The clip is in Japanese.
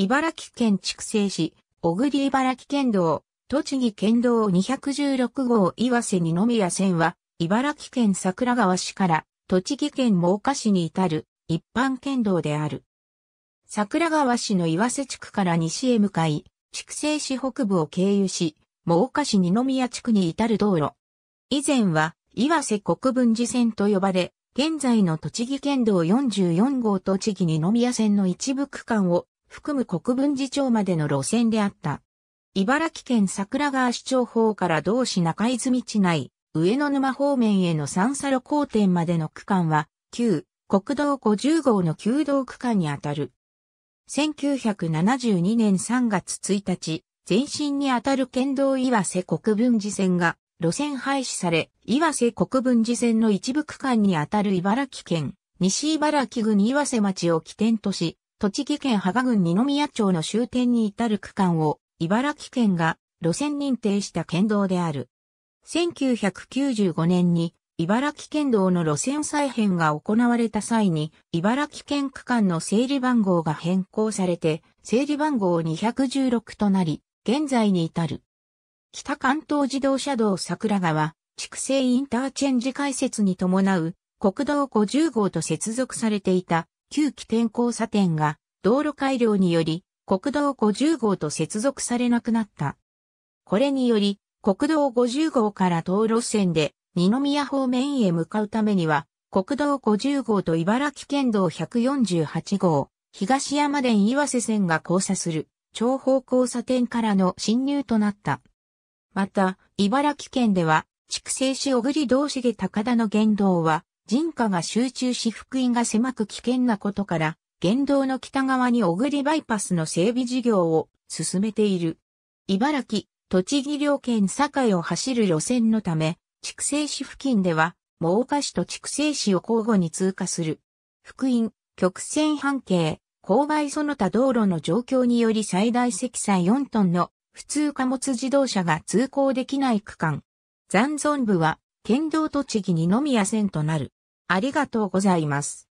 茨城県筑西市、小栗茨城県道、栃木県道216号岩瀬二宮線は、茨城県桜川市から栃木県真岡市に至る一般県道である。桜川市の岩瀬地区から西へ向かい、筑西市北部を経由し、真岡市二宮地区に至る道路。以前は岩瀬国分寺線と呼ばれ、現在の栃木県道44号栃木二宮線の一部区間を含む国分寺町までの路線であった。茨城県桜川市町方から同市中泉地内、上野沼方面への三差路交点までの区間は、旧国道50号の旧道区間にあたる。1972年3月1日、前身にあたる県道岩瀬国分寺線が路線廃止され、岩瀬国分寺線の一部区間にあたる茨城県、西茨城郡岩瀬町を起点とし、栃木県芳賀郡二宮町の終点に至る区間を、茨城県が路線認定した県道である。1995年に、茨城県道の路線再編が行われた際に、茨城県区間の整理番号が変更されて、整理番号216となり、現在に至る。北関東自動車道桜川、畜生インターチェンジ開設に伴う、国道50号と接続されていた旧起点交差点が道路改良により国道50号と接続されなくなった。これにより国道50号から道路線で二宮方面へ向かうためには国道50号と茨城県道148号、東山田岩瀬線が交差する長方交差点からの侵入となった。また、茨城県では、筑西市小栗道で高田の言動は、人家が集中し福音が狭く危険なことから、原道の北側に小栗バイパスの整備事業を進めている。茨城、栃木両県境を走る路線のため、筑西市付近では、真岡市と筑西市を交互に通過する。福音、曲線半径、郊外その他道路の状況により最大積載4トンの普通貨物自動車が通行できない区間。残存部は、県道栃木二宮線となる。ありがとうございます。